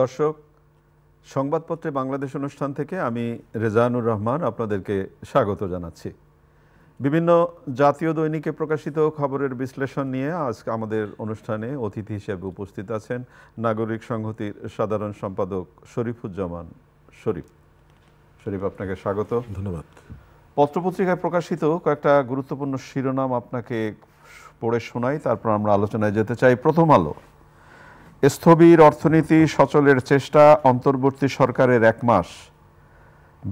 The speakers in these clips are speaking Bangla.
দর্শক সংবাদপত্রে বাংলাদেশ অনুষ্ঠান থেকে আমি রেজানুর রহমান আপনাদেরকে স্বাগত জানাচ্ছি বিভিন্ন জাতীয় দৈনিকে প্রকাশিত খবরের বিশ্লেষণ নিয়ে আজ আমাদের অনুষ্ঠানে অতিথি হিসেবে উপস্থিত আছেন নাগরিক সংহতির সাধারণ সম্পাদক শরীফুজ্জামান শরীফ শরীফ আপনাকে স্বাগত ধন্যবাদ পত্রপত্রিকায় প্রকাশিত কয়েকটা গুরুত্বপূর্ণ শিরোনাম আপনাকে পড়ে শোনাই তারপর আমরা আলোচনায় যেতে চাই প্রথম আলো স্থবির অর্থনীতি সচলের চেষ্টা অন্তর্বর্তী সরকারের এক মাস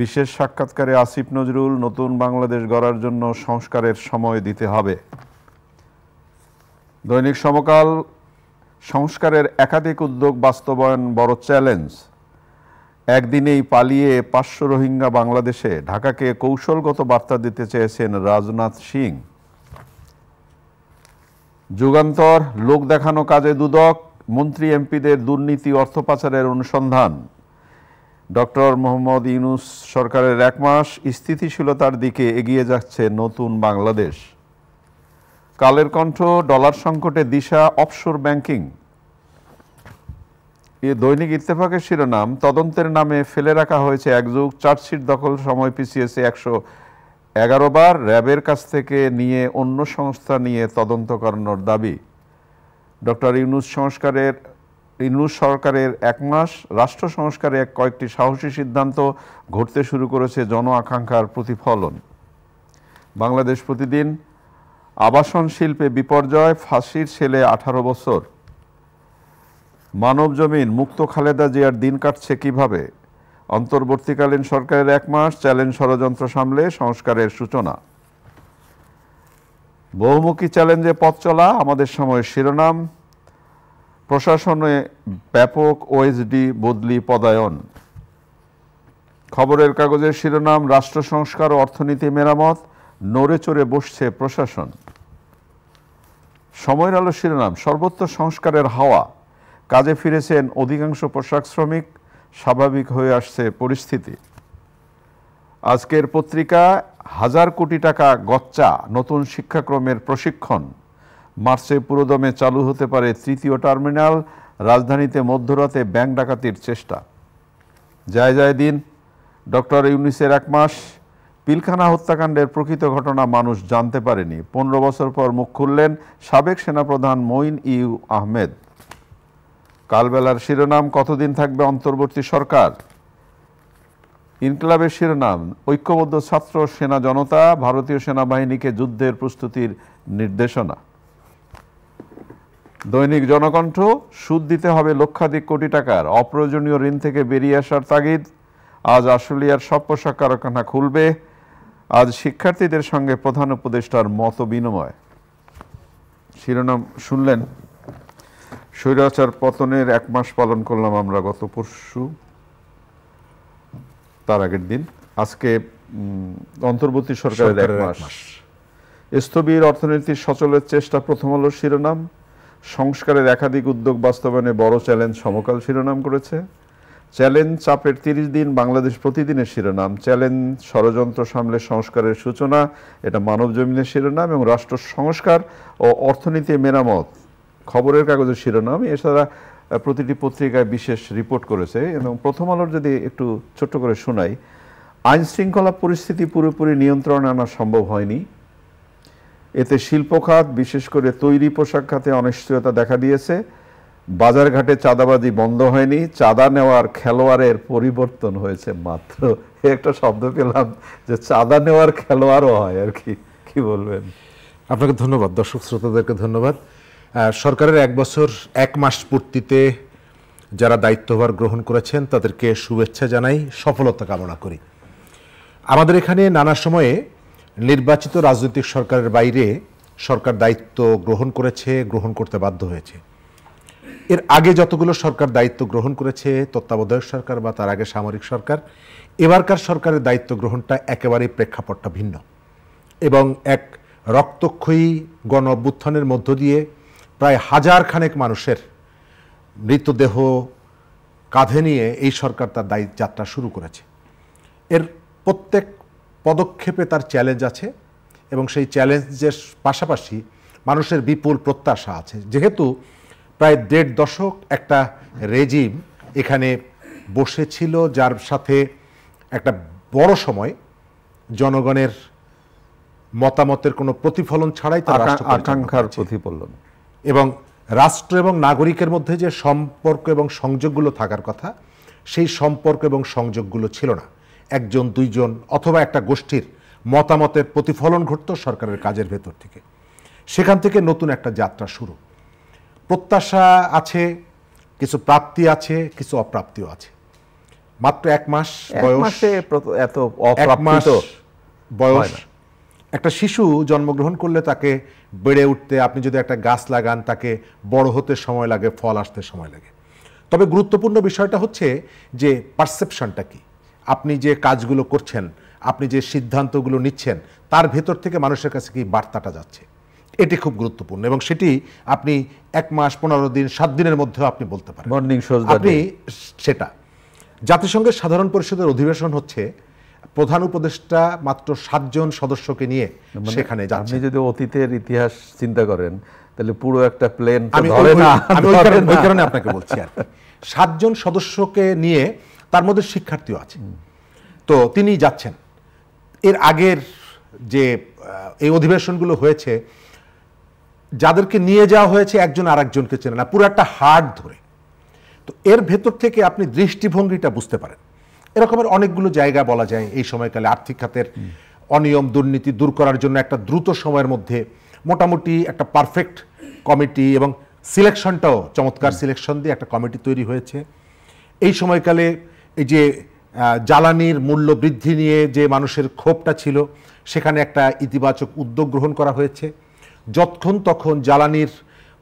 বিশেষ সাক্ষাৎকারে আসিফ নজরুল নতুন বাংলাদেশ গড়ার জন্য সংস্কারের সময় দিতে হবে দৈনিক সমকাল সংস্কারের একাধিক উদ্যোগ বাস্তবায়ন বড় চ্যালেঞ্জ একদিনেই পালিয়ে পাঁচশো রোহিঙ্গা বাংলাদেশে ঢাকাকে কৌশলগত বার্তা দিতে চেয়েছেন রাজনাথ সিং যুগান্তর লোক দেখানো কাজে দুদক মন্ত্রী এমপিদের দুর্নীতি অর্থ পাচারের অনুসন্ধান ডক্টর মোহাম্মদ ইউনুস সরকারের এক মাস স্থিতিশীলতার দিকে এগিয়ে যাচ্ছে নতুন বাংলাদেশ কালের কণ্ঠ ডলার সংকটে দিশা অফশোর ব্যাংকিং এ দৈনিক ইত্তেফাকের শিরোনাম তদন্তের নামে ফেলে রাখা হয়েছে একযুগ চার্জশিট দখল সময় পিছিয়েছে একশো এগারো বার র্যাবের কাছ থেকে নিয়ে অন্য সংস্থা নিয়ে তদন্ত করানোর দাবি ডক্টর ইউনুস সংস্কারের ইউনুস সরকারের এক মাস রাষ্ট্র সংস্কারে কয়েকটি সাহসী সিদ্ধান্ত ঘটতে শুরু করেছে জন আকাঙ্ক্ষার প্রতিফলন বাংলাদেশ প্রতিদিন আবাসন শিল্পে বিপর্যয় ফাঁসির ছেলে আঠারো বছর মানব জমিন মুক্ত খালেদা জিয়ার দিন কাটছে কীভাবে অন্তর্বর্তীকালীন সরকারের এক মাস চ্যালেঞ্জ ষড়যন্ত্র সামলে সংস্কারের সূচনা বহুমুখী চ্যালেঞ্জে পথ চলা আমাদের সময়ের শিরোনাম প্রশাসনে ব্যাপক ওএসডি বদলি পদায়ন খবরের কাগজের শিরোনাম রাষ্ট্র সংস্কার ও অর্থনীতি মেরামত নড়ে চড়ে বসছে প্রশাসন সময়ের আলো শিরোনাম সর্বত্র সংস্কারের হাওয়া কাজে ফিরেছেন অধিকাংশ পোশাক শ্রমিক স্বাভাবিক হয়ে আসছে পরিস্থিতি আজকের পত্রিকা হাজার কোটি টাকা গচ্চা নতুন শিক্ষাক্রমের প্রশিক্ষণ মার্চে পুরোদমে চালু হতে পারে তৃতীয় টার্মিনাল রাজধানীতে মধ্যরাতে ব্যাংক ডাকাতির চেষ্টা যায় যায় দিন ডক্টর ইউনিসের এক মাস পিলখানা হত্যাকাণ্ডের প্রকৃত ঘটনা মানুষ জানতে পারেনি পনেরো বছর পর মুখ খুললেন সাবেক সেনাপ্রধান মঈন ইউ আহমেদ কালবেলার শিরোনাম কতদিন থাকবে অন্তর্বর্তী সরকার ইনকলাবের শিরোনাম ঐক্যবদ্ধ ছাত্র সেনা জনতা ভারতীয় সেনাবাহিনীকে যুদ্ধের প্রস্তুতির নির্দেশনা দৈনিক জনকণ্ঠ সুদ দিতে হবে লক্ষাধিক কোটি টাকার অপ্রয়োজনীয় ঋণ থেকে বেরিয়ে আসার তাগিদ আজ আশুলিয়ার সব পোশাক কারখানা খুলবে আজ শিক্ষার্থীদের সঙ্গে প্রধান উপদেষ্টার মত বিনিময় শিরোনাম শুনলেন স্বৈরাচার পতনের এক মাস পালন করলাম আমরা গত পরশু তার আগের দিন আজকে অন্তর্বর্তী সরকারের এক মাস স্থবির অর্থনীতির সচলের চেষ্টা প্রথম হলো শিরোনাম সংস্কারের একাধিক উদ্যোগ বাস্তবায়নে বড় চ্যালেঞ্জ সমকাল শিরোনাম করেছে চ্যালেঞ্জ চাপের তিরিশ দিন বাংলাদেশ প্রতিদিনের শিরোনাম চ্যালেঞ্জ ষড়যন্ত্র সামলে সংস্কারের সূচনা এটা মানব জমিনের শিরোনাম এবং রাষ্ট্র সংস্কার ও অর্থনীতি মেরামত খবরের কাগজের শিরোনাম এছাড়া প্রতিটি পত্রিকায় বিশেষ রিপোর্ট করেছে এবং প্রথম আলোর যদি একটু ছোট্ট করে শোনাই আইন শৃঙ্খলা পরিস্থিতি পুরোপুরি নিয়ন্ত্রণে আনা সম্ভব হয়নি এতে শিল্পখাত বিশেষ করে তৈরি পোশাক খাতে অনিশ্চয়তা দেখা দিয়েছে বাজারঘাটে চাঁদাবাজি বন্ধ হয়নি চাঁদা নেওয়ার খেলোয়াড়ের পরিবর্তন হয়েছে মাত্র একটা শব্দ পেলাম যে চাঁদা নেওয়ার খেলোয়াড়ও হয় আর কি কি বলবেন আপনাকে ধন্যবাদ দর্শক শ্রোতাদেরকে ধন্যবাদ সরকারের এক বছর এক মাস পূর্তিতে যারা দায়িত্বভার গ্রহণ করেছেন তাদেরকে শুভেচ্ছা জানাই সফলতা কামনা করি আমাদের এখানে নানা সময়ে নির্বাচিত রাজনৈতিক সরকারের বাইরে সরকার দায়িত্ব গ্রহণ করেছে গ্রহণ করতে বাধ্য হয়েছে এর আগে যতগুলো সরকার দায়িত্ব গ্রহণ করেছে তত্ত্বাবধায়ক সরকার বা তার আগে সামরিক সরকার এবারকার সরকারের দায়িত্ব গ্রহণটা একেবারেই প্রেক্ষাপটটা ভিন্ন এবং এক রক্তক্ষয়ী গণ অভ্যুত্থানের মধ্য দিয়ে প্রায় হাজার খানেক মানুষের মৃতদেহ কাঁধে নিয়ে এই সরকার তার দায়িত্ব যাত্রা শুরু করেছে এর প্রত্যেক পদক্ষেপে তার চ্যালেঞ্জ আছে এবং সেই চ্যালেঞ্জের পাশাপাশি মানুষের বিপুল প্রত্যাশা আছে যেহেতু প্রায় দেড় দশক একটা রেজিম এখানে বসেছিল যার সাথে একটা বড় সময় জনগণের মতামতের কোনো প্রতিফলন ছাড়াই তার আকাঙ্ক্ষার প্রতিফলন এবং রাষ্ট্র এবং নাগরিকের মধ্যে যে সম্পর্ক এবং সংযোগগুলো থাকার কথা সেই সম্পর্ক এবং সংযোগগুলো ছিল না একজন দুইজন অথবা একটা গোষ্ঠীর মতামতের প্রতিফলন ঘটত সরকারের কাজের ভেতর থেকে সেখান থেকে নতুন একটা যাত্রা শুরু প্রত্যাশা আছে কিছু প্রাপ্তি আছে কিছু অপ্রাপ্তিও আছে মাত্র এক মাস বয়স এত মাস বয়স একটা শিশু জন্মগ্রহণ করলে তাকে বেড়ে উঠতে আপনি যদি একটা গাছ লাগান তাকে বড় হতে সময় লাগে ফল আসতে সময় লাগে তবে গুরুত্বপূর্ণ বিষয়টা হচ্ছে যে পারসেপশনটা কী আপনি যে কাজগুলো করছেন আপনি যে সিদ্ধান্তগুলো নিচ্ছেন তার ভেতর থেকে মানুষের কাছে কি বার্তাটা যাচ্ছে এটি খুব গুরুত্বপূর্ণ এবং সেটি আপনি এক মাস পনেরো দিন সাত দিনের মধ্যেও আপনি বলতে পারেন মর্নিং শো আপনি সেটা জাতিসংঘের সাধারণ পরিষদের অধিবেশন হচ্ছে প্রধান উপদেষ্টা মাত্র সাতজন সদস্যকে নিয়ে মানে সেখানে আপনি যদি অতীতের ইতিহাস চিন্তা করেন তাহলে পুরো একটা প্লেন আমি ওই কারণে আপনাকে বলছি আর সাতজন সদস্যকে নিয়ে তার মধ্যে শিক্ষার্থীও আছে তো তিনি যাচ্ছেন এর আগের যে এই অধিবেশনগুলো হয়েছে যাদেরকে নিয়ে যাওয়া হয়েছে একজন আরেকজনকে চেনে না পুরো একটা হাট ধরে তো এর ভেতর থেকে আপনি দৃষ্টিভঙ্গিটা বুঝতে পারেন এরকমের অনেকগুলো জায়গা বলা যায় এই সময়কালে আর্থিক খাতের অনিয়ম দুর্নীতি দূর করার জন্য একটা দ্রুত সময়ের মধ্যে মোটামুটি একটা পারফেক্ট কমিটি এবং সিলেকশনটাও চমৎকার সিলেকশন দিয়ে একটা কমিটি তৈরি হয়েছে এই সময়কালে এই যে জ্বালানির মূল্য বৃদ্ধি নিয়ে যে মানুষের ক্ষোভটা ছিল সেখানে একটা ইতিবাচক উদ্যোগ গ্রহণ করা হয়েছে যতক্ষণ তখন জ্বালানির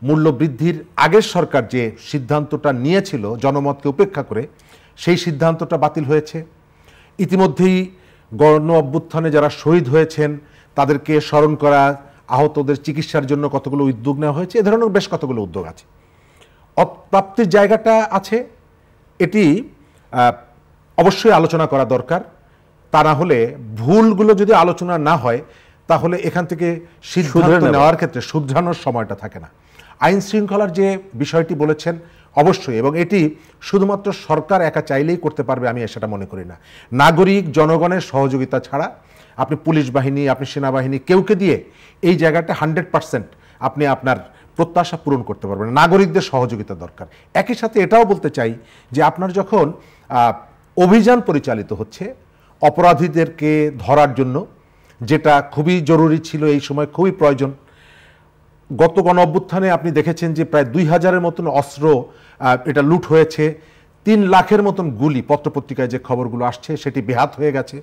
মূল্য বৃদ্ধির আগের সরকার যে সিদ্ধান্তটা নিয়েছিল জনমতকে উপেক্ষা করে সেই সিদ্ধান্তটা বাতিল হয়েছে ইতিমধ্যেই গণ অভ্যুত্থানে যারা শহীদ হয়েছেন তাদেরকে স্মরণ করা আহতদের চিকিৎসার জন্য কতগুলো উদ্যোগ নেওয়া হয়েছে এ ধরনের বেশ কতগুলো উদ্যোগ আছে অপ্রাপ্তির জায়গাটা আছে এটি অবশ্যই আলোচনা করা দরকার তা না হলে ভুলগুলো যদি আলোচনা না হয় তাহলে এখান থেকে সিদ্ধান্ত নেওয়ার ক্ষেত্রে শুধরানোর সময়টা থাকে না আইন শৃঙ্খলার যে বিষয়টি বলেছেন অবশ্যই এবং এটি শুধুমাত্র সরকার একা চাইলেই করতে পারবে আমি সেটা মনে করি না নাগরিক জনগণের সহযোগিতা ছাড়া আপনি পুলিশ বাহিনী আপনি সেনাবাহিনী কেউকে দিয়ে এই জায়গাটা হান্ড্রেড পারসেন্ট আপনি আপনার প্রত্যাশা পূরণ করতে পারবেন নাগরিকদের সহযোগিতা দরকার একই সাথে এটাও বলতে চাই যে আপনার যখন অভিযান পরিচালিত হচ্ছে অপরাধীদেরকে ধরার জন্য যেটা খুবই জরুরি ছিল এই সময় খুবই প্রয়োজন গত গণ অভ্যুত্থানে আপনি দেখেছেন যে প্রায় দুই হাজারের মতন অস্ত্র এটা লুট হয়েছে তিন লাখের মতন গুলি পত্রপত্রিকায় যে খবরগুলো আসছে সেটি বেহাত হয়ে গেছে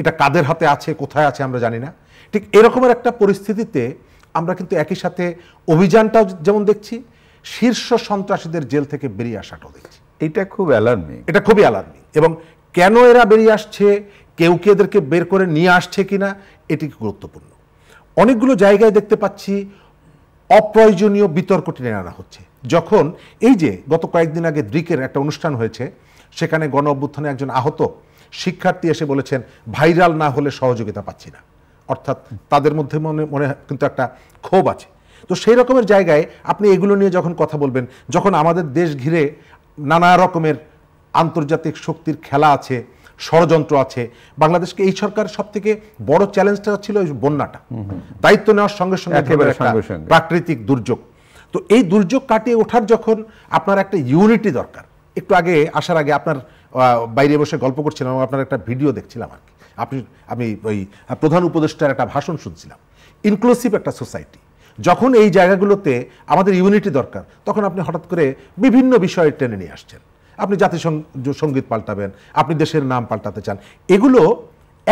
এটা কাদের হাতে আছে কোথায় আছে আমরা জানি না ঠিক এরকমের একটা পরিস্থিতিতে আমরা কিন্তু একই সাথে অভিযানটাও যেমন দেখছি শীর্ষ সন্ত্রাসীদের জেল থেকে বেরিয়ে আসাটাও দেখছি এটা খুব অ্যালার্মিং এটা খুবই অ্যালার্মিং এবং কেন এরা বেরিয়ে আসছে কেউ কি এদেরকে বের করে নিয়ে আসছে কিনা এটি গুরুত্বপূর্ণ অনেকগুলো জায়গায় দেখতে পাচ্ছি অপ্রয়োজনীয় বিতর্ক টেনে আনা হচ্ছে যখন এই যে গত কয়েকদিন আগে দ্রিকের একটা অনুষ্ঠান হয়েছে সেখানে গণ অভ্যুত্থানে একজন আহত শিক্ষার্থী এসে বলেছেন ভাইরাল না হলে সহযোগিতা পাচ্ছি না অর্থাৎ তাদের মধ্যে মনে মনে কিন্তু একটা ক্ষোভ আছে তো সেই রকমের জায়গায় আপনি এগুলো নিয়ে যখন কথা বলবেন যখন আমাদের দেশ ঘিরে নানা রকমের আন্তর্জাতিক শক্তির খেলা আছে ষড়যন্ত্র আছে বাংলাদেশকে এই সরকারের সব থেকে বড় চ্যালেঞ্জটা ছিল বন্যাটা দায়িত্ব নেওয়ার সঙ্গে সঙ্গে প্রাকৃতিক দুর্যোগ তো এই দুর্যোগ কাটিয়ে ওঠার যখন আপনার একটা ইউনিটি দরকার একটু আগে আসার আগে আপনার বাইরে বসে গল্প করছিলাম আপনার একটা ভিডিও দেখছিলাম আর কি আপনি আমি ওই প্রধান উপদেষ্টার একটা ভাষণ শুনছিলাম ইনক্লুসিভ একটা সোসাইটি যখন এই জায়গাগুলোতে আমাদের ইউনিটি দরকার তখন আপনি হঠাৎ করে বিভিন্ন বিষয়ে টেনে নিয়ে আসছেন আপনি জাতিসংঘ সঙ্গীত পাল্টাবেন আপনি দেশের নাম পাল্টাতে চান এগুলো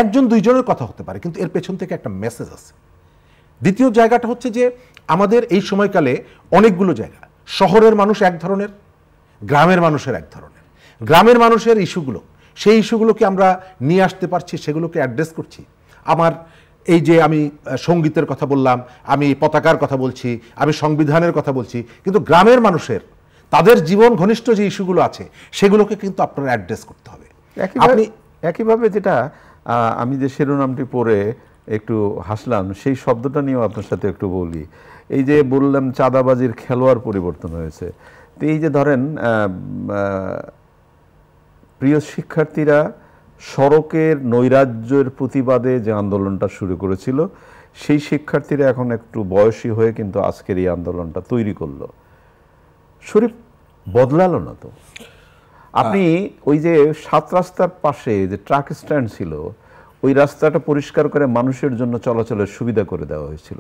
একজন দুইজনের কথা হতে পারে কিন্তু এর পেছন থেকে একটা মেসেজ আছে দ্বিতীয় জায়গাটা হচ্ছে যে আমাদের এই সময়কালে অনেকগুলো জায়গা শহরের মানুষ এক ধরনের গ্রামের মানুষের এক ধরনের গ্রামের মানুষের ইস্যুগুলো সেই ইস্যুগুলোকে আমরা নিয়ে আসতে পারছি সেগুলোকে অ্যাড্রেস করছি আমার এই যে আমি সঙ্গীতের কথা বললাম আমি পতাকার কথা বলছি আমি সংবিধানের কথা বলছি কিন্তু গ্রামের মানুষের তাদের জীবন ঘনিষ্ঠ যে ইস্যুগুলো আছে সেগুলোকে কিন্তু আপনার অ্যাড্রেস করতে হবে আপনি একইভাবে যেটা আমি যে শিরোনামটি পড়ে একটু হাসলাম সেই শব্দটা নিয়েও আপনার সাথে একটু বলি এই যে বললাম চাঁদাবাজির খেলোয়াড় পরিবর্তন হয়েছে তো এই যে ধরেন প্রিয় শিক্ষার্থীরা সড়কের নৈরাজ্যের প্রতিবাদে যে আন্দোলনটা শুরু করেছিল সেই শিক্ষার্থীরা এখন একটু বয়সী হয়ে কিন্তু আজকের এই আন্দোলনটা তৈরি করলো শরীফ বদলালো না তো আপনি ওই যে সাত রাস্তার পাশে যে ট্রাক স্ট্যান্ড ছিল ওই রাস্তাটা পরিষ্কার করে মানুষের জন্য চলাচলের সুবিধা করে দেওয়া হয়েছিল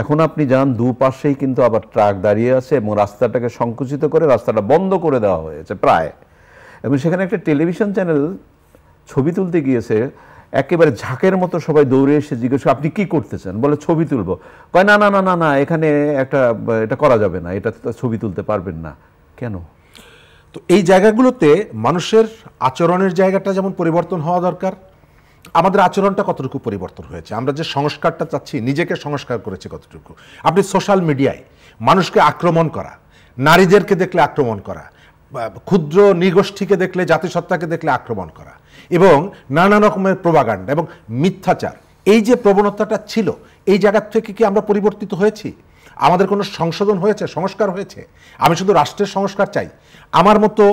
এখন আপনি যান দুপাশেই কিন্তু আবার ট্রাক দাঁড়িয়ে আছে এবং রাস্তাটাকে সংকুচিত করে রাস্তাটা বন্ধ করে দেওয়া হয়েছে প্রায় এবং সেখানে একটা টেলিভিশন চ্যানেল ছবি তুলতে গিয়েছে একেবারে ঝাঁকের মতো সবাই দৌড়ে এসে জিজ্ঞেস আপনি কি করতেছেন বলে ছবি তুলবো কয় না না না না না এখানে একটা এটা করা যাবে না এটা ছবি তুলতে পারবেন না কেন তো এই জায়গাগুলোতে মানুষের আচরণের জায়গাটা যেমন পরিবর্তন হওয়া দরকার আমাদের আচরণটা কতটুকু পরিবর্তন হয়েছে আমরা যে সংস্কারটা চাচ্ছি নিজেকে সংস্কার করেছে কতটুকু আপনি সোশ্যাল মিডিয়ায় মানুষকে আক্রমণ করা নারীদেরকে দেখলে আক্রমণ করা ক্ষুদ্র নিগোষ্ঠীকে দেখলে জাতিসত্তাকে দেখলে আক্রমণ করা এবং নানা রকমের প্রবাগান্ডা এবং মিথ্যাচার এই যে প্রবণতাটা ছিল এই জায়গার থেকে কি আমরা পরিবর্তিত হয়েছি আমাদের কোনো সংশোধন হয়েছে সংস্কার হয়েছে আমি শুধু রাষ্ট্রের সংস্কার চাই আমার মতো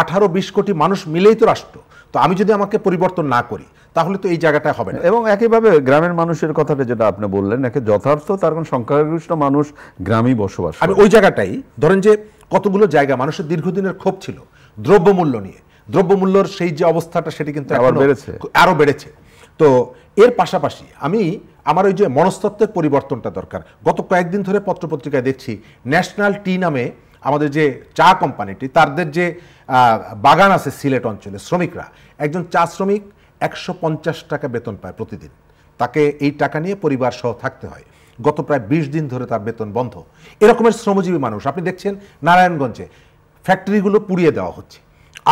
আঠারো বিশ কোটি মানুষ মিলেই তো রাষ্ট্র তো আমি যদি আমাকে পরিবর্তন না করি তাহলে তো এই জায়গাটা হবে না এবং একইভাবে গ্রামের মানুষের কথাটা যেটা আপনি বললেন একে যথার্থ তার কারণ সংখ্যাগরিষ্ঠ মানুষ গ্রামেই বসবাস আমি ওই জায়গাটাই ধরেন যে কতগুলো জায়গা মানুষের দীর্ঘদিনের ক্ষোভ ছিল দ্রব্যমূল্য নিয়ে দ্রব্যমূল্যর সেই যে অবস্থাটা সেটি কিন্তু আবার বেড়েছে আরও বেড়েছে তো এর পাশাপাশি আমি আমার ওই যে মনস্তত্ত্বের পরিবর্তনটা দরকার গত কয়েকদিন ধরে পত্রপত্রিকায় দেখছি ন্যাশনাল টি নামে আমাদের যে চা কোম্পানিটি তাদের যে বাগান আছে সিলেট অঞ্চলে শ্রমিকরা একজন চা শ্রমিক একশো টাকা বেতন পায় প্রতিদিন তাকে এই টাকা নিয়ে পরিবার সহ থাকতে হয় গত প্রায় বিশ দিন ধরে তার বেতন বন্ধ এরকমের শ্রমজীবী মানুষ আপনি দেখছেন নারায়ণগঞ্জে ফ্যাক্টরিগুলো পুড়িয়ে দেওয়া হচ্ছে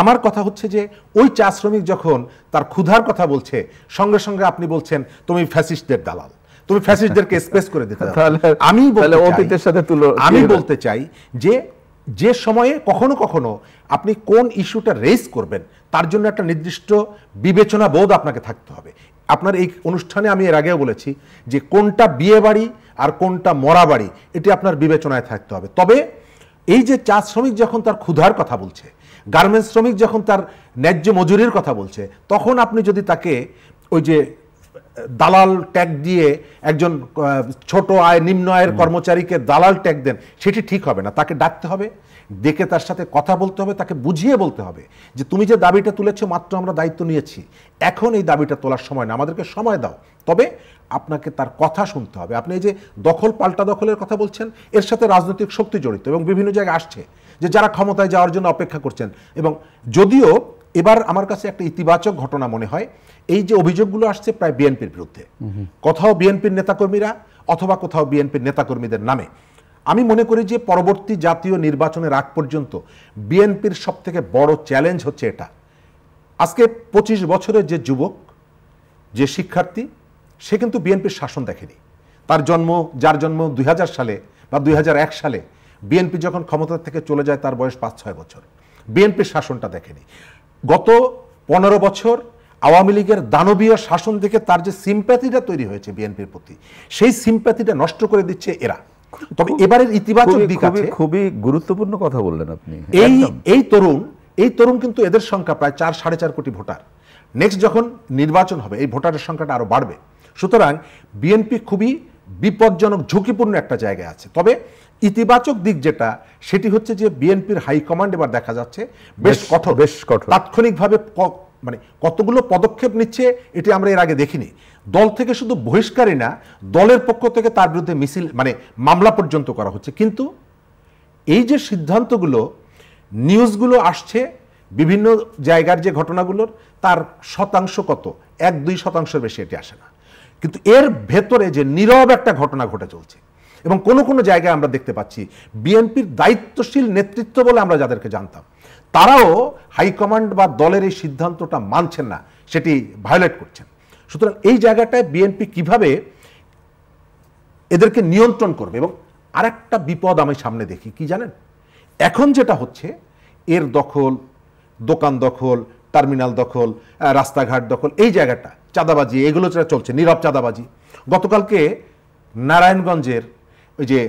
আমার কথা হচ্ছে যে ওই চা শ্রমিক যখন তার ক্ষুধার কথা বলছে সঙ্গে সঙ্গে আপনি বলছেন তুমি ফ্যাসিস্টদের দালাল তুমি ফ্যাসিস্টদেরকে স্পেস করে দিতে আমি অতীতের সাথে তুলো ইয়ে আমি বলতে চাই যে যে সময়ে কখনো কখনো আপনি কোন ইস্যুটা রেস করবেন তার জন্য একটা নির্দিষ্ট বিবেচনা বোধ আপনাকে থাকতে হবে আপনার এই অনুষ্ঠানে আমি এর আগেও বলেছি যে কোনটা বিয়ে বাড়ি আর কোনটা মরা বাড়ি এটি আপনার বিবেচনায় থাকতে হবে তবে এই যে চা শ্রমিক যখন তার ক্ষুধার কথা বলছে গার্মেন্টস শ্রমিক যখন তার ন্যায্য মজুরির কথা বলছে তখন আপনি যদি তাকে ওই যে দালাল ট্যাগ দিয়ে একজন ছোট আয় নিম্ন আয়ের কর্মচারীকে দালাল ট্যাগ দেন সেটি ঠিক হবে না তাকে ডাকতে হবে ডেকে তার সাথে কথা বলতে হবে তাকে বুঝিয়ে বলতে হবে যে তুমি যে দাবিটা তুলেছো মাত্র আমরা দায়িত্ব নিয়েছি এখন এই দাবিটা তোলার সময় না আমাদেরকে সময় দাও তবে আপনাকে তার কথা শুনতে হবে আপনি এই যে দখল পাল্টা দখলের কথা বলছেন এর সাথে রাজনৈতিক শক্তি জড়িত এবং বিভিন্ন জায়গায় আসছে যে যারা ক্ষমতায় যাওয়ার জন্য অপেক্ষা করছেন এবং যদিও এবার আমার কাছে একটা ইতিবাচক ঘটনা মনে হয় এই যে অভিযোগগুলো আসছে প্রায় বিএনপির বিরুদ্ধে কোথাও বিএনপির নেতাকর্মীরা অথবা কোথাও বিএনপির নেতাকর্মীদের নামে আমি মনে করি যে পরবর্তী জাতীয় নির্বাচনের আগ পর্যন্ত বিএনপির সব থেকে বড় চ্যালেঞ্জ হচ্ছে এটা আজকে ২৫ বছরের যে যুবক যে শিক্ষার্থী সে কিন্তু বিএনপির শাসন দেখেনি তার জন্ম যার জন্ম দুই সালে বা দুই সালে বিএনপি যখন ক্ষমতা থেকে চলে যায় তার বয়স পাঁচ ছয় বছর বিএনপির শাসনটা দেখেনি গত পনেরো বছর আওয়ামী লীগের দানবীয় শাসন থেকে তার যে সিম্প্যাথিটা তৈরি হয়েছে বিএনপির প্রতি সেই সিম্প্যাথিটা নষ্ট করে দিচ্ছে এরা তবে এবারের ইতিবাচক দিক আছে খুবই গুরুত্বপূর্ণ কথা বললেন আপনি এই এই তরুণ এই তরুণ কিন্তু এদের সংখ্যা প্রায় চার সাড়ে চার কোটি ভোটার নেক্সট যখন নির্বাচন হবে এই ভোটারের সংখ্যাটা আরও বাড়বে সুতরাং বিএনপি খুবই বিপজ্জনক ঝুঁকিপূর্ণ একটা জায়গায় আছে তবে ইতিবাচক দিক যেটা সেটি হচ্ছে যে বিএনপির হাইকমান্ড এবার দেখা যাচ্ছে বেশ কঠোর বেশ কঠোর তাৎক্ষণিকভাবে মানে কতগুলো পদক্ষেপ নিচ্ছে এটি আমরা এর আগে দেখিনি দল থেকে শুধু বহিষ্কারই না দলের পক্ষ থেকে তার বিরুদ্ধে মিছিল মানে মামলা পর্যন্ত করা হচ্ছে কিন্তু এই যে সিদ্ধান্তগুলো নিউজগুলো আসছে বিভিন্ন জায়গার যে ঘটনাগুলোর তার শতাংশ কত এক দুই শতাংশের বেশি এটি আসে না কিন্তু এর ভেতরে যে নীরব একটা ঘটনা ঘটে চলছে এবং কোনো কোনো জায়গায় আমরা দেখতে পাচ্ছি বিএনপির দায়িত্বশীল নেতৃত্ব বলে আমরা যাদেরকে জানতাম তারাও হাইকমান্ড বা দলের এই সিদ্ধান্তটা মানছেন না সেটি ভায়োলেট করছেন সুতরাং এই জায়গাটায় বিএনপি কিভাবে এদেরকে নিয়ন্ত্রণ করবে এবং আরেকটা বিপদ আমি সামনে দেখি কি জানেন এখন যেটা হচ্ছে এর দখল দোকান দখল টার্মিনাল দখল রাস্তাঘাট দখল এই জায়গাটা চাঁদাবাজি এগুলো যেটা চলছে নীরব চাঁদাবাজি গতকালকে নারায়ণগঞ্জের ওই যে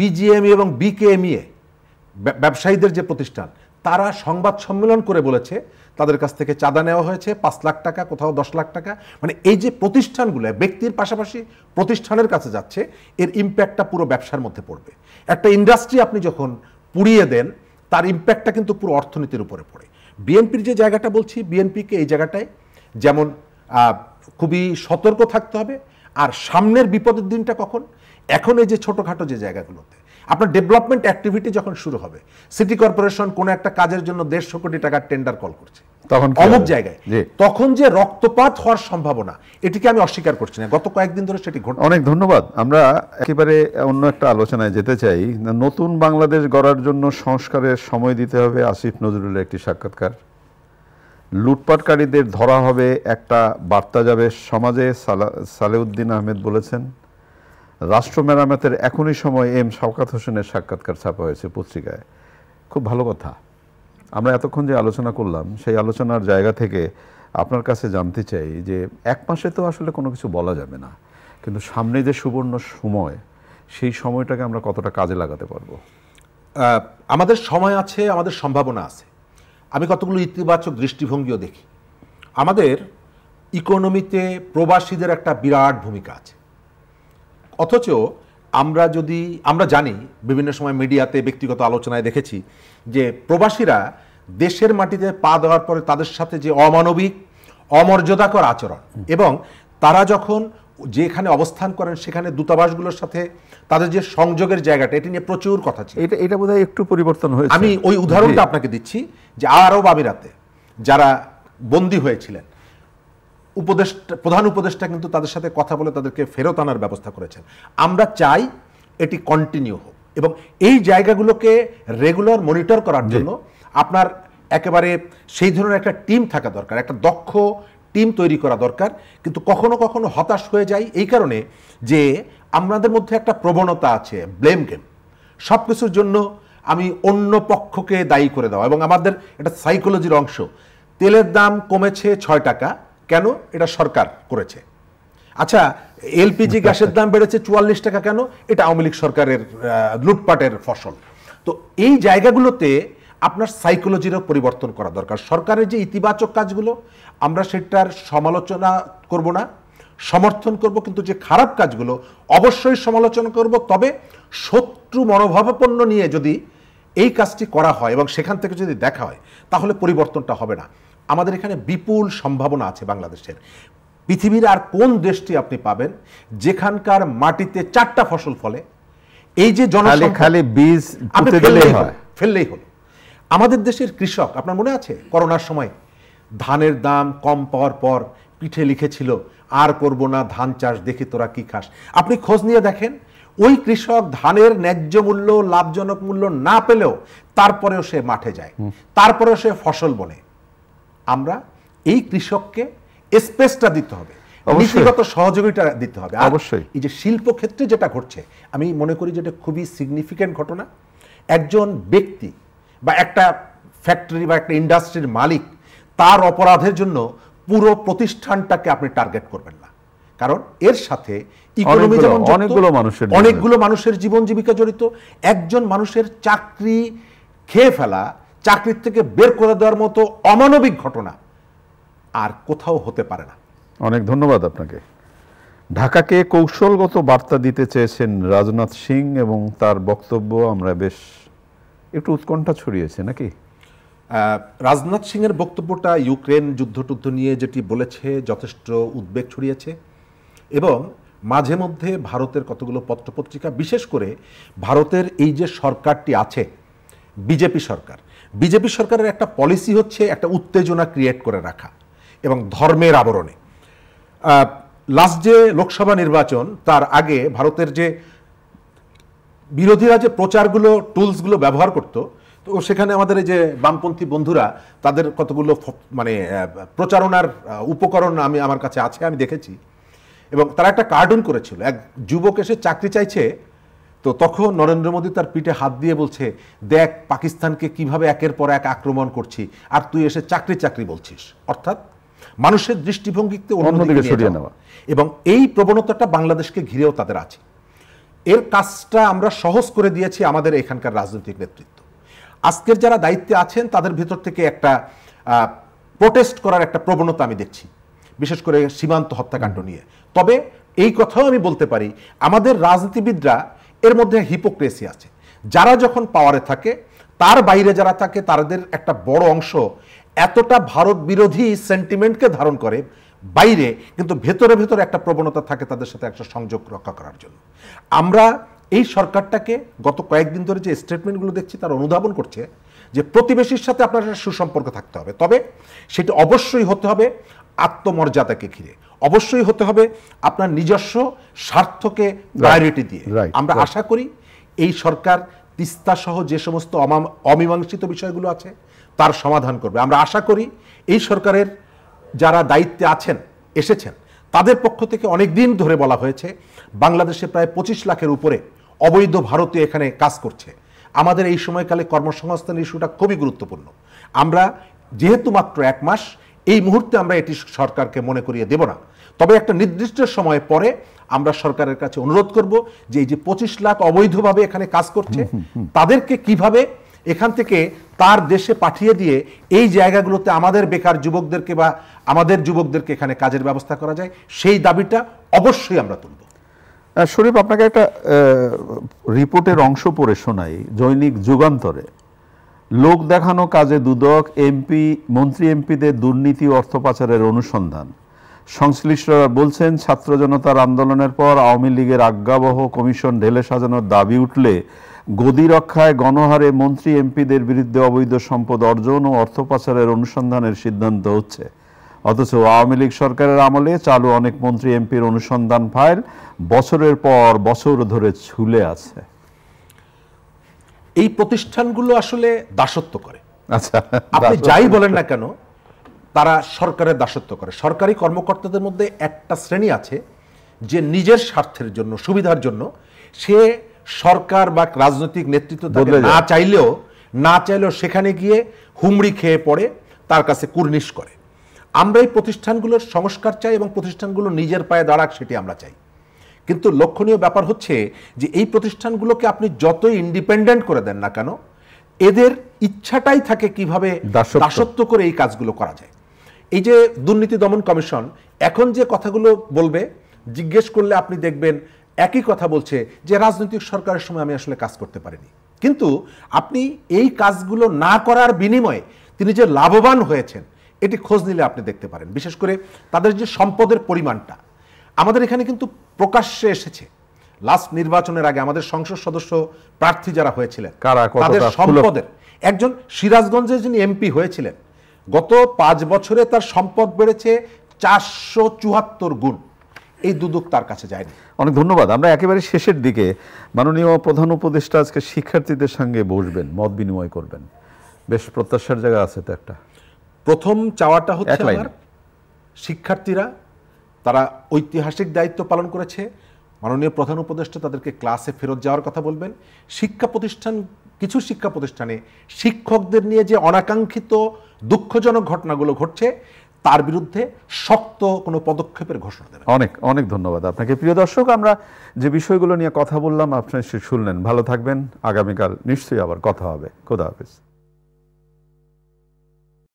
বিজিএমই e এবং বিকেএমইএ ব্যবসায়ীদের যে প্রতিষ্ঠান তারা সংবাদ সম্মেলন করে বলেছে তাদের কাছ থেকে চাঁদা নেওয়া হয়েছে পাঁচ লাখ টাকা কোথাও দশ লাখ টাকা মানে এই যে প্রতিষ্ঠানগুলো ব্যক্তির পাশাপাশি প্রতিষ্ঠানের কাছে যাচ্ছে এর ইম্প্যাক্টটা পুরো ব্যবসার মধ্যে পড়বে একটা ইন্ডাস্ট্রি আপনি যখন পুড়িয়ে দেন তার ইম্প্যাক্টটা কিন্তু পুরো অর্থনীতির উপরে পড়ে বিএনপির যে জায়গাটা বলছি বিএনপিকে এই জায়গাটায় যেমন খুবই সতর্ক থাকতে হবে আর সামনের বিপদের দিনটা কখন এখন এই যে ছোটোখাটো যে জায়গাগুলোতে আপনার ডেভেলপমেন্ট অ্যাক্টিভিটি যখন শুরু হবে সিটি কর্পোরেশন কোনো একটা কাজের জন্য দেড়শো কোটি টাকার টেন্ডার কল করছে তখন অমুক জায়গায় তখন যে রক্তপাত হওয়ার সম্ভাবনা এটিকে আমি অস্বীকার করছি না গত কয়েকদিন ধরে সেটি ঘটে অনেক ধন্যবাদ আমরা একেবারে অন্য একটা আলোচনায় যেতে চাই নতুন বাংলাদেশ গড়ার জন্য সংস্কারের সময় দিতে হবে আসিফ নজরুলের একটি সাক্ষাৎকার লুটপাটকারীদের ধরা হবে একটা বার্তা যাবে সমাজে সালা সালেউদ্দিন আহমেদ বলেছেন রাষ্ট্র মেরামতের এখনই সময় এম শওকাত হোসেনের সাক্ষাৎকার ছাপা হয়েছে পত্রিকায় খুব ভালো কথা আমরা এতক্ষণ যে আলোচনা করলাম সেই আলোচনার জায়গা থেকে আপনার কাছে জানতে চাই যে এক মাসে তো আসলে কোনো কিছু বলা যাবে না কিন্তু সামনে যে সুবর্ণ সময় সেই সময়টাকে আমরা কতটা কাজে লাগাতে পারবো আমাদের সময় আছে আমাদের সম্ভাবনা আছে আমি কতগুলো ইতিবাচক দৃষ্টিভঙ্গিও দেখি আমাদের ইকোনমিতে প্রবাসীদের একটা বিরাট ভূমিকা আছে অথচ আমরা যদি আমরা জানি বিভিন্ন সময় মিডিয়াতে ব্যক্তিগত আলোচনায় দেখেছি যে প্রবাসীরা দেশের মাটিতে পা দেওয়ার পরে তাদের সাথে যে অমানবিক অমর্যাদাকর আচরণ এবং তারা যখন যেখানে অবস্থান করেন সেখানে দূতাবাসগুলোর সাথে তাদের যে সংযোগের জায়গাটা এটি নিয়ে প্রচুর কথা ছিল এটা এটা বোধহয় একটু পরিবর্তন হয়েছে আমি ওই উদাহরণটা আপনাকে দিচ্ছি যে আরব আমিরাতে যারা বন্দী হয়েছিলেন উপদেষ্টা প্রধান উপদেষ্টা কিন্তু তাদের সাথে কথা বলে তাদেরকে ফেরত আনার ব্যবস্থা করেছেন আমরা চাই এটি কন্টিনিউ হোক এবং এই জায়গাগুলোকে রেগুলার মনিটর করার জন্য আপনার একেবারে সেই ধরনের একটা টিম থাকা দরকার একটা দক্ষ টিম তৈরি করা দরকার কিন্তু কখনো কখনো হতাশ হয়ে যায় এই কারণে যে আমাদের মধ্যে একটা প্রবণতা আছে ব্লেম গেম সব কিছুর জন্য আমি অন্য পক্ষকে দায়ী করে দেওয়া এবং আমাদের এটা সাইকোলজির অংশ তেলের দাম কমেছে ছয় টাকা কেন এটা সরকার করেছে আচ্ছা এলপিজি আচ্ছা, গ্যাসের আচ্ছা। দাম বেড়েছে চুয়াল্লিশ টাকা কেন এটা আওয়ামী লীগ সরকারের লুটপাটের ফসল তো এই জায়গাগুলোতে আপনার সাইকোলজিরও পরিবর্তন করা দরকার সরকারের যে ইতিবাচক কাজগুলো আমরা সেটার সমালোচনা করব না সমর্থন করব কিন্তু যে খারাপ কাজগুলো অবশ্যই সমালোচনা করব তবে শত্রু মনোভাবাপন্ন নিয়ে যদি এই কাজটি করা হয় এবং সেখান থেকে যদি দেখা হয় তাহলে পরিবর্তনটা হবে না আমাদের এখানে বিপুল সম্ভাবনা আছে বাংলাদেশের পৃথিবীর আর কোন দেশটি আপনি পাবেন যেখানকার মাটিতে চারটা ফসল ফলে এই যে জনসংখ্যা বীজ ফেললেই হলো আমাদের দেশের কৃষক আপনার মনে আছে করোনার সময় ধানের দাম কম পাওয়ার পর পিঠে লিখেছিল আর করব না ধান চাষ দেখি তোরা কি খাস আপনি খোঁজ নিয়ে দেখেন ওই কৃষক ধানের ন্যায্য মূল্য লাভজনক মূল্য না পেলেও তারপরেও সে মাঠে যায় তারপরেও সে ফসল বনে আমরা এই কৃষককে স্পেসটা দিতে হবে নীতিগত সহযোগিতা দিতে হবে অবশ্যই এই যে শিল্পক্ষেত্রে যেটা ঘটছে আমি মনে করি যেটা খুবই সিগনিফিক্যান্ট ঘটনা একজন ব্যক্তি বা একটা ফ্যাক্টরি বা একটা ইন্ডাস্ট্রির মালিক তার অপরাধের জন্য পুরো প্রতিষ্ঠানটাকে আপনি টার্গেট করবেন না কারণ এর সাথে ইকোনমি যেমন অনেকগুলো মানুষের অনেকগুলো মানুষের জীবন জীবিকা জড়িত একজন মানুষের চাকরি খেয়ে ফেলা চাকরির থেকে বের করে দেওয়ার মতো অমানবিক ঘটনা আর কোথাও হতে পারে না অনেক ধন্যবাদ আপনাকে ঢাকাকে কৌশলগত বার্তা দিতে চেয়েছেন রাজনাথ সিং এবং তার বক্তব্য আমরা বেশ একটু উৎকণ্ঠা ছড়িয়েছে নাকি রাজনাথ সিংয়ের বক্তব্যটা ইউক্রেন যুদ্ধটুদ্ধ নিয়ে যেটি বলেছে যথেষ্ট উদ্বেগ ছড়িয়েছে এবং মাঝে মধ্যে ভারতের কতগুলো পত্রপত্রিকা বিশেষ করে ভারতের এই যে সরকারটি আছে বিজেপি সরকার বিজেপি সরকারের একটা পলিসি হচ্ছে একটা উত্তেজনা ক্রিয়েট করে রাখা এবং ধর্মের আবরণে লাস্ট যে লোকসভা নির্বাচন তার আগে ভারতের যে বিরোধীরা যে প্রচারগুলো টুলসগুলো ব্যবহার করত তো সেখানে আমাদের এই যে বামপন্থী বন্ধুরা তাদের কতগুলো মানে প্রচারণার উপকরণ আমি আমার কাছে আছে আমি দেখেছি এবং তারা একটা কার্টুন করেছিল এক যুবক এসে চাকরি চাইছে তো তখন নরেন্দ্র মোদী তার পিঠে হাত দিয়ে বলছে দেখ পাকিস্তানকে কিভাবে একের পর এক আক্রমণ করছি আর তুই এসে চাকরি চাকরি বলছিস অর্থাৎ মানুষের দৃষ্টিভঙ্গিতে অন্যদিকে সরিয়ে নেওয়া এবং এই প্রবণতাটা বাংলাদেশকে ঘিরেও তাদের আছে এর কাজটা আমরা সহজ করে দিয়েছি আমাদের এখানকার রাজনৈতিক নেতৃত্ব আজকের যারা দায়িত্বে আছেন তাদের ভেতর থেকে একটা প্রোটেস্ট করার একটা প্রবণতা আমি দেখছি বিশেষ করে সীমান্ত হত্যাকাণ্ড নিয়ে তবে এই কথাও আমি বলতে পারি আমাদের রাজনীতিবিদরা এর মধ্যে হিপোক্রেসি আছে যারা যখন পাওয়ারে থাকে তার বাইরে যারা থাকে তাদের একটা বড় অংশ এতটা ভারত বিরোধী সেন্টিমেন্টকে ধারণ করে বাইরে কিন্তু ভেতরে ভেতরে একটা প্রবণতা থাকে তাদের সাথে একটা সংযোগ রক্ষা করার জন্য আমরা এই সরকারটাকে গত কয়েকদিন ধরে যে স্টেটমেন্টগুলো দেখছি তার অনুধাবন করছে যে প্রতিবেশীর সাথে আপনার সুসম্পর্ক থাকতে হবে তবে সেটা অবশ্যই হতে হবে আত্মমর্যাদাকে ঘিরে অবশ্যই হতে হবে আপনার নিজস্ব স্বার্থকে প্রায়োরিটি দিয়ে আমরা আশা করি এই সরকার তিস্তা সহ যে সমস্ত অমীমাংসিত বিষয়গুলো আছে তার সমাধান করবে আমরা আশা করি এই সরকারের যারা দায়িত্বে আছেন এসেছেন তাদের পক্ষ থেকে অনেক দিন ধরে বলা হয়েছে বাংলাদেশে প্রায় পঁচিশ লাখের উপরে অবৈধ ভারতীয় এখানে কাজ করছে আমাদের এই সময়কালে কর্মসংস্থান ইস্যুটা খুবই গুরুত্বপূর্ণ আমরা যেহেতু মাত্র এক মাস এই মুহূর্তে আমরা এটি সরকারকে মনে করিয়ে দেব না তবে একটা নির্দিষ্ট সময় পরে আমরা সরকারের কাছে অনুরোধ করব যে এই যে পঁচিশ লাখ অবৈধভাবে এখানে কাজ করছে তাদেরকে কিভাবে এখান থেকে তার দেশে পাঠিয়ে দিয়ে এই জায়গাগুলোতে আমাদের বেকার যুবকদেরকে বা আমাদের যুবকদেরকে এখানে কাজের ব্যবস্থা করা যায় সেই দাবিটা অবশ্যই আমরা তুলব শরীফ আপনাকে একটা রিপোর্টের অংশ পড়ে শোনাই জৈনিক যুগান্তরে লোক দেখানো কাজে দুদক এমপি মন্ত্রী এমপিদের দুর্নীতি অর্থ পাচারের অনুসন্ধান সংশ্লিষ্টরা বলছেন ছাত্র জনতার আন্দোলনের পর আওয়ামী লীগের আজ্ঞাবহ কমিশন ঢেলে সাজানোর দাবি উঠলে গদি রক্ষায় গণহারে মন্ত্রী এমপিদের বিরুদ্ধে অবৈধ সম্পদ অর্জন ও অর্থ পাচারের অনুসন্ধানের সিদ্ধান্ত হচ্ছে অথচ আওয়ামী লীগ সরকারের আমলে চালু অনেক মন্ত্রী এমপির অনুসন্ধান ফাইল বছরের পর বছর ধরে ছুলে আছে এই প্রতিষ্ঠানগুলো আসলে দাসত্ব করে আচ্ছা আপনি যাই বলেন না কেন তারা সরকারের দাসত্ব করে সরকারি কর্মকর্তাদের মধ্যে একটা শ্রেণী আছে যে নিজের স্বার্থের জন্য সুবিধার জন্য সে সরকার বা রাজনৈতিক নেতৃত্ব না চাইলেও না চাইলেও সেখানে গিয়ে হুমড়ি খেয়ে পড়ে তার কাছে কুর্নিশ করে আমরা এই প্রতিষ্ঠানগুলোর সংস্কার চাই এবং প্রতিষ্ঠানগুলো নিজের পায়ে দাঁড়াক সেটি আমরা চাই কিন্তু লক্ষণীয় ব্যাপার হচ্ছে যে এই প্রতিষ্ঠানগুলোকে আপনি যতই ইন্ডিপেন্ডেন্ট করে দেন না কেন এদের ইচ্ছাটাই থাকে কিভাবে দাসত্ব করে এই কাজগুলো করা যায় এই যে দুর্নীতি দমন কমিশন এখন যে কথাগুলো বলবে জিজ্ঞেস করলে আপনি দেখবেন একই কথা বলছে যে রাজনৈতিক সরকারের সময় আমি আসলে কাজ করতে পারিনি কিন্তু আপনি এই কাজগুলো না করার বিনিময়ে তিনি যে লাভবান হয়েছেন এটি খোঁজ নিলে আপনি দেখতে পারেন বিশেষ করে তাদের যে সম্পদের পরিমাণটা আমাদের এখানে কিন্তু প্রকাশ্যে এসেছে লাস্ট নির্বাচনের আগে আমাদের সংসদ সদস্য প্রার্থী যারা হয়েছিলেন তাদের সম্পদের একজন সিরাজগঞ্জে যিনি এমপি হয়েছিলেন গত পাঁচ বছরে তার সম্পদ বেড়েছে চারশো চুয়াত্তর গুণ এই দুদক তার কাছে যায়নি অনেক ধন্যবাদ আমরা একেবারে শেষের দিকে মাননীয় প্রধান উপদেষ্টা আজকে শিক্ষার্থীদের সঙ্গে বসবেন মত বিনিময় করবেন বেশ প্রত্যাশার জায়গা আছে তো একটা প্রথম চাওয়াটা হচ্ছে শিক্ষার্থীরা তারা ঐতিহাসিক দায়িত্ব পালন করেছে মাননীয় প্রধান উপদেষ্টা তাদেরকে ক্লাসে ফেরত যাওয়ার কথা বলবেন শিক্ষা প্রতিষ্ঠান কিছু শিক্ষা প্রতিষ্ঠানে শিক্ষকদের নিয়ে যে অনাকাঙ্ক্ষিত দুঃখজনক ঘটনাগুলো ঘটছে তার বিরুদ্ধে শক্ত কোনো পদক্ষেপের ঘোষণা দেবেন অনেক অনেক ধন্যবাদ আপনাকে প্রিয় দর্শক আমরা যে বিষয়গুলো নিয়ে কথা বললাম আপনার শুনলেন ভালো থাকবেন আগামীকাল নিশ্চয়ই আবার কথা হবে খোদা হাফিজ